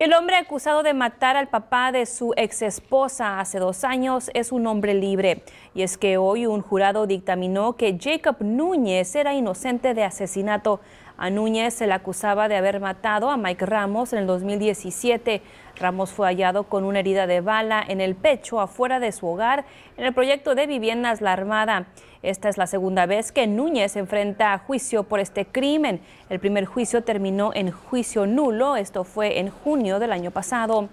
El hombre acusado de matar al papá de su ex esposa hace dos años es un hombre libre. Y es que hoy un jurado dictaminó que Jacob Núñez era inocente de asesinato. A Núñez se le acusaba de haber matado a Mike Ramos en el 2017. Ramos fue hallado con una herida de bala en el pecho afuera de su hogar en el proyecto de viviendas La Armada. Esta es la segunda vez que Núñez enfrenta a juicio por este crimen. El primer juicio terminó en juicio nulo, esto fue en junio del año pasado.